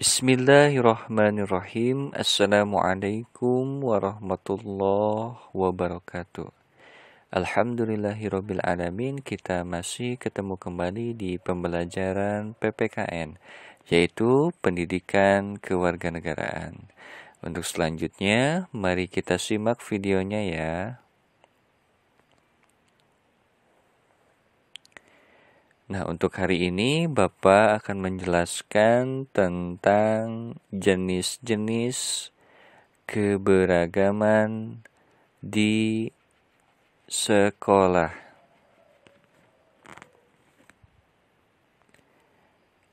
Bismillahirrahmanirrahim. Assalamualaikum warahmatullahi wabarakatuh. Alhamdulillahirabbil Kita masih ketemu kembali di pembelajaran PPKN yaitu Pendidikan Kewarganegaraan. Untuk selanjutnya, mari kita simak videonya ya. Nah, untuk hari ini Bapak akan menjelaskan tentang jenis-jenis keberagaman di sekolah.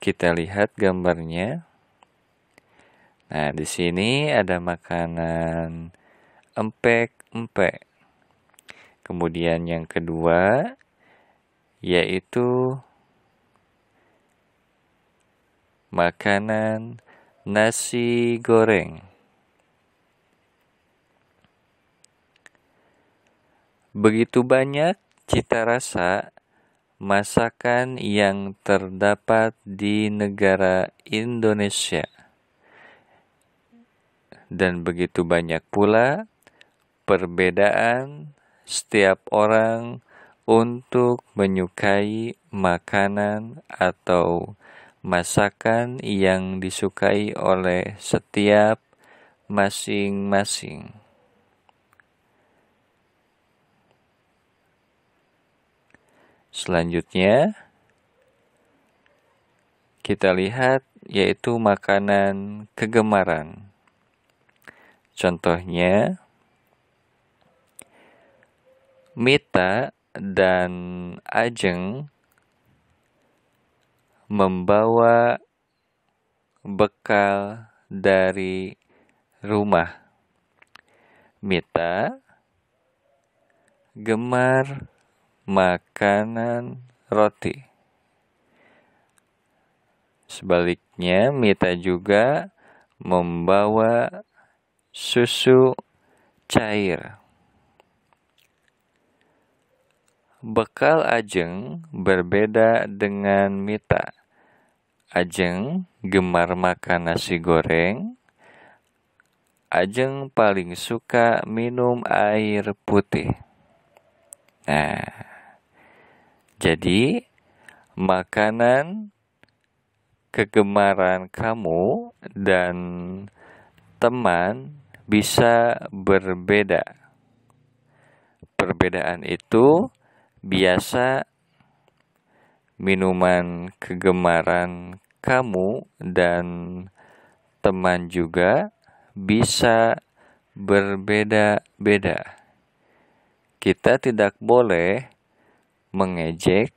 Kita lihat gambarnya. Nah, di sini ada makanan empek-empek. Kemudian yang kedua yaitu makanan nasi goreng. Begitu banyak cita rasa masakan yang terdapat di negara Indonesia. Dan begitu banyak pula perbedaan setiap orang untuk menyukai makanan atau masakan yang disukai oleh setiap masing-masing. Selanjutnya, kita lihat yaitu makanan kegemaran. Contohnya, Mita dan Ajeng membawa bekal dari rumah. Mita gemar makanan roti. Sebaliknya, Mita juga membawa susu cair. Bekal Ajeng berbeda dengan Mita. Ajeng gemar makan nasi goreng. Ajeng paling suka minum air putih. Nah, jadi makanan kegemaran kamu dan teman bisa berbeda. Perbedaan itu biasa minuman kegemaran kamu dan teman juga bisa berbeda-beda. Kita tidak boleh mengejek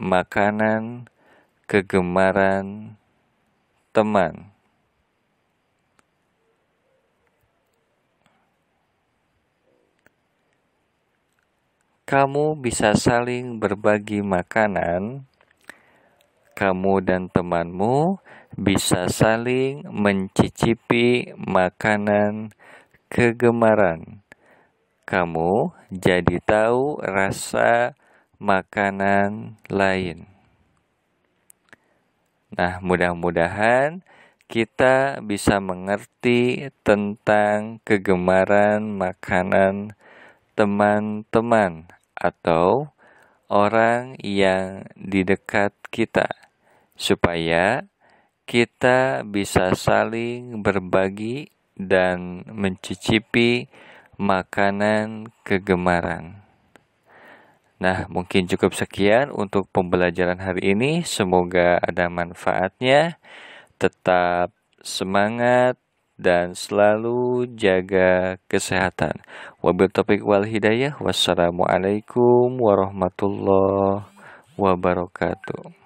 makanan kegemaran teman. kamu bisa saling berbagi makanan, kamu dan temanmu bisa saling mencicipi makanan kegemaran. Kamu jadi tahu rasa makanan lain. Nah, mudah-mudahan kita bisa mengerti tentang kegemaran makanan teman-teman atau orang yang di dekat kita, supaya kita bisa saling berbagi dan mencicipi makanan kegemaran. Nah, mungkin cukup sekian untuk pembelajaran hari ini. Semoga ada manfaatnya. Tetap semangat, dan selalu jaga kesehatan. Wabil topik wal hidayah. Wassalamualaikum warahmatullahi wabarakatuh.